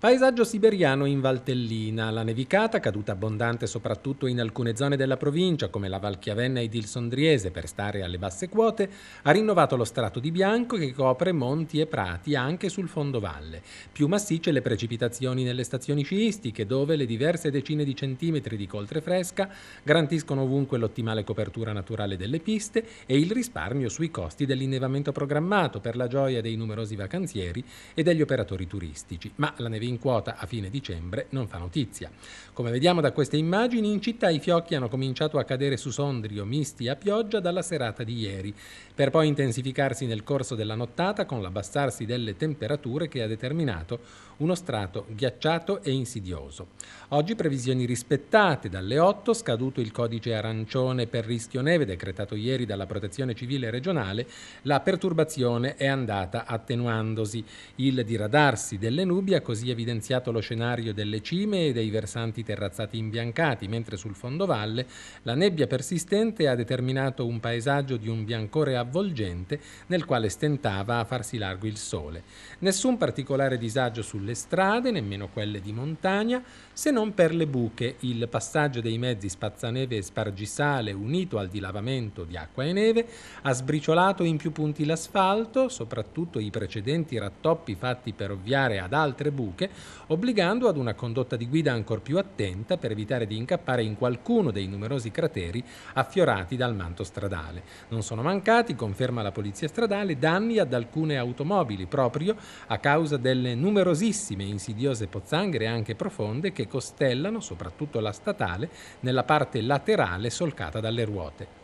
Paesaggio siberiano in Valtellina, la nevicata, caduta abbondante soprattutto in alcune zone della provincia come la Valchiavenna ed il Sondriese per stare alle basse quote, ha rinnovato lo strato di bianco che copre monti e prati anche sul fondovalle. Più massicce le precipitazioni nelle stazioni sciistiche dove le diverse decine di centimetri di coltre fresca garantiscono ovunque l'ottimale copertura naturale delle piste e il risparmio sui costi dell'innevamento programmato per la gioia dei numerosi vacanzieri e degli operatori turistici. Ma la nevicata in quota a fine dicembre non fa notizia. Come vediamo da queste immagini, in città i fiocchi hanno cominciato a cadere su Sondrio, misti a pioggia dalla serata di ieri, per poi intensificarsi nel corso della nottata con l'abbassarsi delle temperature che ha determinato uno strato ghiacciato e insidioso. Oggi previsioni rispettate, dalle 8 scaduto il codice arancione per rischio neve decretato ieri dalla Protezione Civile regionale, la perturbazione è andata attenuandosi. Il diradarsi delle nubi ha così evidenziato lo scenario delle cime e dei versanti terrazzati imbiancati, mentre sul fondovalle la nebbia persistente ha determinato un paesaggio di un biancore avvolgente nel quale stentava a farsi largo il sole. Nessun particolare disagio sulle strade, nemmeno quelle di montagna, se non per le buche, il passaggio dei mezzi spazzaneve e spargisale unito al dilavamento di acqua e neve ha sbriciolato in più punti l'asfalto, soprattutto i precedenti rattoppi fatti per ovviare ad altre buche, civile, obbligando ad una condotta di guida ancor più attenta per evitare di incappare in qualcuno dei numerosi crateri affiorati dal manto stradale. Non sono mancati, conferma la polizia stradale, danni ad alcune automobili proprio a causa delle numerosissime insidiose pozzanghere anche profonde che costellano soprattutto la statale nella parte laterale solcata dalle ruote.